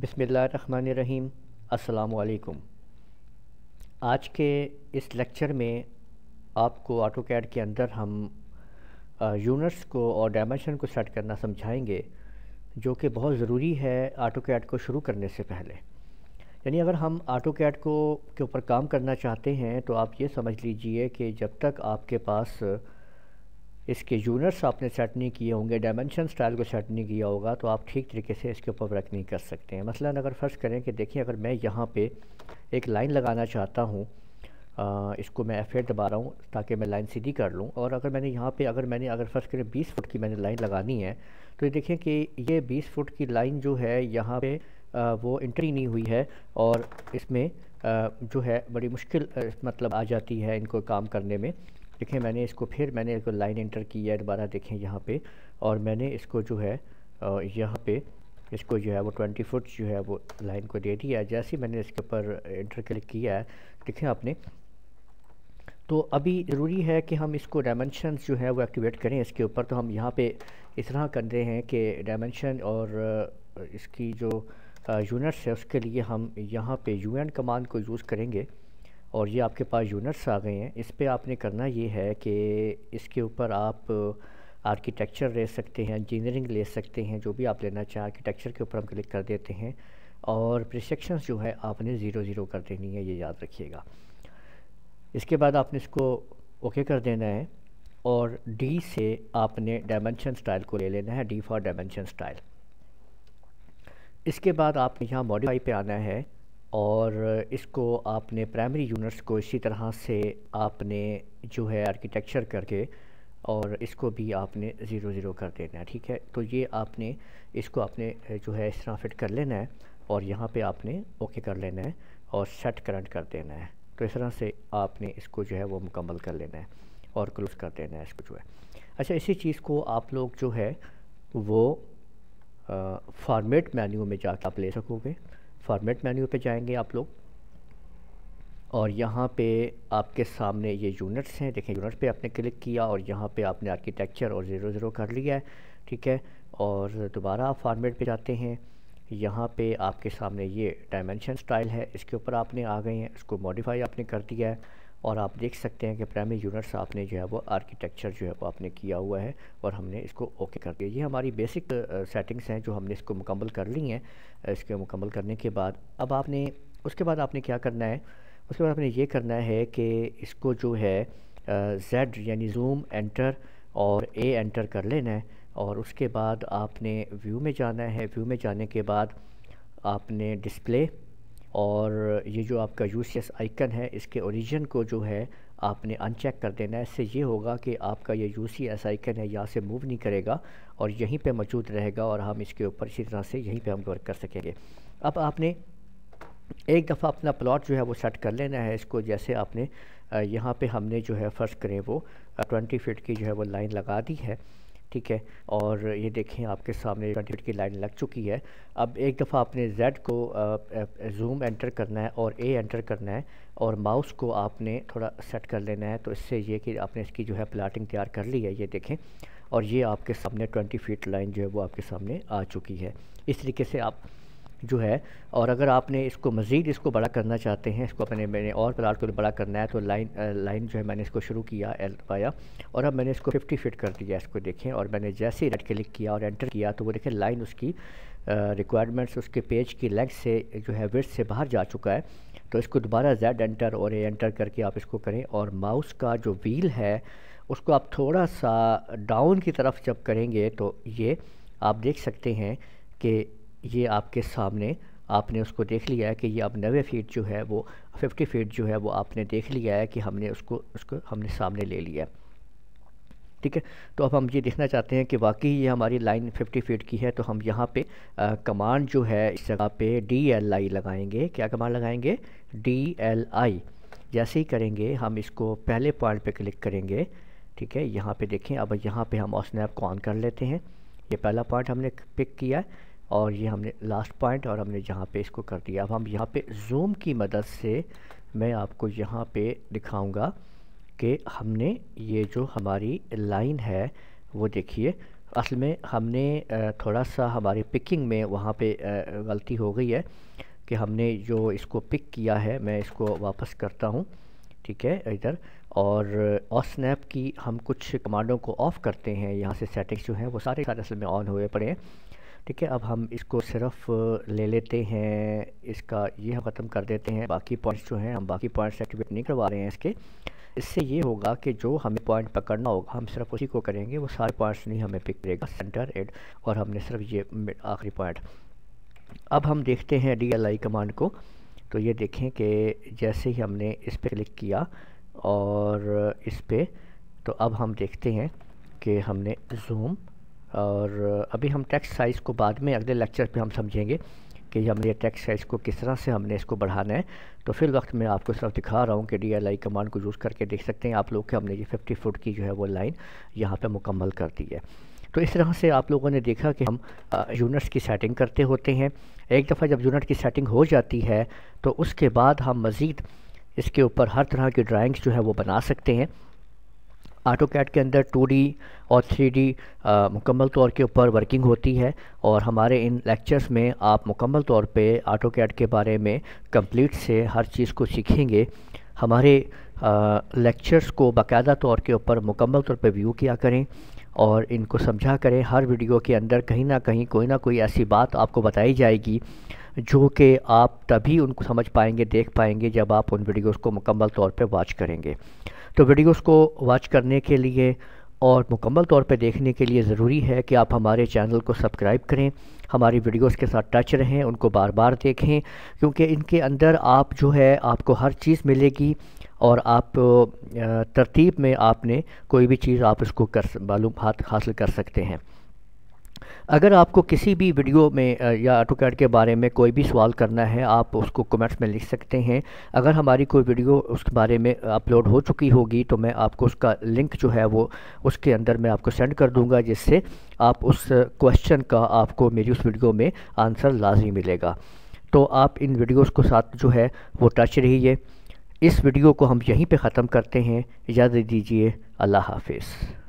बिसमीम असलकुम आज के इस लेक्चर में आपको ऑटो कैड के अंदर हम यूनिट्स को और डायमेंशन को सेट करना समझाएंगे जो कि बहुत ज़रूरी है ऑटो कैड को शुरू करने से पहले यानी अगर हम ऑटो कैड को के ऊपर काम करना चाहते हैं तो आप ये समझ लीजिए कि जब तक आपके पास इसके यूनिट्स आपने सेट नहीं किए होंगे डायमेंशन स्टाइल को सेट नहीं किया होगा तो आप ठीक तरीके से इसके ऊपर वर्क नहीं कर सकते हैं मसला अगर फ़र्ज़ करें कि देखिए अगर मैं यहाँ पे एक लाइन लगाना चाहता हूँ इसको मैं एफ एड दबा रहा हूँ ताकि मैं लाइन सीधी कर लूँ और अगर मैंने यहाँ पे अगर मैंने अगर फ़र्ज़ करें बीस फुट की मैंने लाइन लगानी है तो देखें कि ये बीस फुट की लाइन जो है यहाँ पर वो इंट्री नहीं हुई है और इसमें जो है बड़ी मुश्किल मतलब आ जाती है इनको काम करने में देखिए मैंने इसको फिर मैंने इसको लाइन इंटर की है दोबारा देखें यहाँ पे और मैंने इसको जो है यहाँ पे इसको जो है वो ट्वेंटी फुट जो है वो लाइन को दे दिया है जैसे ही मैंने इसके ऊपर इंटर क्लिक किया है देखें आपने तो अभी ज़रूरी है कि हम इसको डायमेंशन जो है वो एक्टिवेट करें इसके ऊपर तो हम यहाँ पर इस तरह कर रहे हैं कि डायमेंशन और इसकी जो यूनिट्स है उसके लिए हम यहाँ पे यू कमांड को यूज़ करेंगे और ये आपके पास यूनिट्स आ गए हैं इस पर आपने करना ये है कि इसके ऊपर आप आर्किटेक्चर ले सकते हैं इंजीनियरिंग ले सकते हैं जो भी आप लेना चाहें आर्किटेक्चर के ऊपर हम क्लिक कर देते हैं और प्रिसेक्शंस जो है आपने ज़ीरो ज़ीरो कर देनी है ये याद रखिएगा इसके बाद आपने इसको ओके कर देना है और डी से आपने डायमेंशन स्टाइल को ले लेना है डी फॉर डायमेंशन स्टाइल इसके बाद आपने यहाँ मॉडिफाई पे आना है और इसको आपने प्राइमरी यूनिट्स को इसी तरह से आपने जो है आर्किटेक्चर करके और इसको भी आपने ज़ीरो ज़ीरो कर देना है ठीक है तो ये आपने इसको आपने जो है इस तरह फिट कर लेना है और यहाँ पे आपने ओके कर लेना है और सेट करंट कर देना है तो इस तरह से आपने इसको जो है वो मुकम्मल कर लेना है और क्लोज़ कर देना है इसको जो है अच्छा इसी चीज़ को आप लोग जो है वो फॉर्मेट मैन्यू में जा आप ले सकोगे फॉर्मेट मेन्यू पे जाएंगे आप लोग और यहाँ पे आपके सामने ये यूनिट्स हैं देखें यूनिट पे आपने क्लिक किया और यहाँ पे आपने आर्किटेक्चर और ज़ीरो ज़ीरो कर लिया है ठीक है और दोबारा आप फॉर्मेट पर जाते हैं यहाँ पे आपके सामने ये डायमेंशन स्टाइल है इसके ऊपर आपने आ गए हैं इसको मॉडिफाई आपने कर दिया है और आप देख सकते हैं कि प्राइमरी यूनिट्स आपने जो है वो आर्किटेक्चर जो है वो आपने किया हुआ है और हमने इसको ओके कर दिया ये हमारी बेसिक सेटिंग्स हैं जो हमने इसको मुकम्मल कर ली हैं इसके मुकम्मल करने के बाद अब आपने उसके बाद आपने क्या करना है उसके बाद आपने ये करना है कि इसको जो है जेड यानी जूम एंटर और ए एंटर कर लेना है और उसके बाद आपने व्यू में जाना है व्यू में जाने के बाद आपने डिस्प्ले और ये जो आपका यू सी एस आइकन है इसके ओरिजिन को जो है आपने अनचेक कर देना है इससे ये होगा कि आपका ये यू सी एस आइकन है यहाँ से मूव नहीं करेगा और यहीं पे मौजूद रहेगा और हम इसके ऊपर इसी तरह से यहीं पे हम वर्क कर सकेंगे अब आपने एक दफ़ा अपना प्लॉट जो है वो सेट कर लेना है इसको जैसे आपने यहाँ पर हमने जो है फ़र्स्ट करें वो ट्वेंटी फिट की जो है वो लाइन लगा दी है ठीक है और ये देखें आपके सामने ट्वेंटी की लाइन लग चुकी है अब एक दफ़ा आपने Z को जूम एंटर करना है और A एंटर करना है और माउस को आपने थोड़ा सेट कर लेना है तो इससे ये कि आपने इसकी जो है प्लाटिंग तैयार कर ली है ये देखें और ये आपके सामने ट्वेंटी फीट लाइन जो है वो आपके सामने आ चुकी है इस तरीके से आप जो है और अगर आपने इसको मज़ीद इसको बड़ा करना चाहते हैं इसको अपने मैंने और प्लाट को बड़ा करना है तो लाइन लाइन जो है मैंने इसको शुरू किया एल पाया और अब मैंने इसको 50 फिट कर दिया इसको देखें और मैंने जैसे ही रेड क्लिक किया और एंटर किया तो वो देखें लाइन उसकी रिक्वायरमेंट्स उसके पेज की लेंथ से जो है वर्थ से बाहर जा चुका है तो इसको दोबारा जेड एंटर और ए एंटर करके आप इसको करें और माउस का जो व्हील है उसको आप थोड़ा सा डाउन की तरफ जब करेंगे तो ये आप देख सकते हैं कि ये आपके सामने आपने उसको देख लिया है कि ये अब नवे फीट जो है वो फिफ्टी फीट जो है वो आपने देख लिया है कि हमने उसको उसको हमने सामने ले लिया है ठीक है तो अब हम ये देखना चाहते हैं कि वाकई ये हमारी लाइन फिफ्टी फीट की है तो हम यहाँ पे आ, कमांड जो है इस जगह पे डी एल आई लगाएंगे क्या कमांड लगाएंगे डी एल आई जैसे ही करेंगे हम इसको पहले पॉइंट पर क्लिक करेंगे ठीक है यहाँ पर देखें अब यहाँ पर हम स्नैप को ऑन कर लेते हैं ये पहला पॉइंट हमने पिक किया है और ये हमने लास्ट पॉइंट और हमने यहाँ पे इसको कर दिया अब हम यहाँ पे जूम की मदद से मैं आपको यहाँ पे दिखाऊंगा कि हमने ये जो हमारी लाइन है वो देखिए असल में हमने थोड़ा सा हमारे पिकिंग में वहाँ पे गलती हो गई है कि हमने जो इसको पिक किया है मैं इसको वापस करता हूँ ठीक है इधर और ऑफ स्नैप की हम कुछ कमांडों को ऑफ़ करते हैं यहाँ से सेटिंग्स जो हैं वो सारे सारे असल में ऑन हुए पड़े हैं ठीक है अब हम इसको सिर्फ ले लेते हैं इसका ये हम ख़त्म कर देते हैं बाकी पॉइंट्स जो हैं हम बाकी पॉइंट्स एक्टिवेट नहीं करवा रहे हैं इसके इससे ये होगा कि जो हमें पॉइंट पकड़ना होगा हम सिर्फ उसी को करेंगे वो सारे पॉइंट्स नहीं हमें पिक करेगा सेंटर एड और हमने सिर्फ ये आखिरी पॉइंट अब हम देखते हैं डी एल आई कमांड को तो ये देखें कि जैसे ही हमने इस पर क्लिक किया और इस पर तो अब हम देखते हैं कि हमने जूम और अभी हम टेक्स्ट साइज़ को बाद में अगले लेक्चर पे हम समझेंगे कि हमने ये टेक्स्ट साइज़ को किस तरह से हमने इसको बढ़ाना है तो फिर वक्त मैं आपको सिर्फ दिखा रहा हूँ कि डी एल आई कमांड को यूज़ करके देख सकते हैं आप लोग के हमने ये फिफ्टी फुट की जो है वो लाइन यहाँ पर मुकम्मल कर दी है तो इस तरह से आप लोगों ने देखा कि हम यूनिट्स की सेटिंग करते होते हैं एक दफ़ा जब यूनिट की सेटिंग हो जाती है तो उसके बाद हम मज़ीद इसके ऊपर हर तरह की ड्राइंग्स जो है वो बना सकते हैं ऑटो कैट के अंदर टू और थ्री मुकम्मल तौर के ऊपर वर्किंग होती है और हमारे इन लेक्चर्स में आप मुकम्मल तौर पे ऑटो कैट के बारे में कंप्लीट से हर चीज़ को सीखेंगे हमारे लेक्चर्स को बाकायदा तौर के ऊपर मुकम्मल तौर पे व्यू किया करें और इनको समझा करें हर वीडियो के अंदर कहीं ना कहीं कोई ना कोई ऐसी बात आपको बताई जाएगी जो कि आप तभी उनको समझ पाएंगे देख पाएंगे जब आप उन वीडियोस को मुकम्मल तौर पे वॉच करेंगे तो वीडियोस को वॉच करने के लिए और मुकम्मल तौर पर देखने के लिए ज़रूरी है कि आप हमारे चैनल को सब्सक्राइब करें हमारी वीडियोस के साथ टच रहें उनको बार बार देखें क्योंकि इनके अंदर आप जो है आपको हर चीज़ मिलेगी और आप तरतीब में आपने कोई भी चीज़ आप इसको कर मालूम हासिल कर सकते हैं अगर आपको किसी भी वीडियो में या ऑटो कैड के बारे में कोई भी सवाल करना है आप उसको कमेंट्स में लिख सकते हैं अगर हमारी कोई वीडियो उसके बारे में अपलोड हो चुकी होगी तो मैं आपको उसका लिंक जो है वो उसके अंदर मैं आपको सेंड कर दूँगा जिससे आप उस क्वेश्चन का आपको मेरी उस वीडियो में आंसर लाजमी मिलेगा तो आप इन वीडियोज़ को साथ जो है वो टच रहिए इस वीडियो को हम यहीं पर ख़त्म करते हैं इजाज़त दीजिए अल्लाह हाफिज़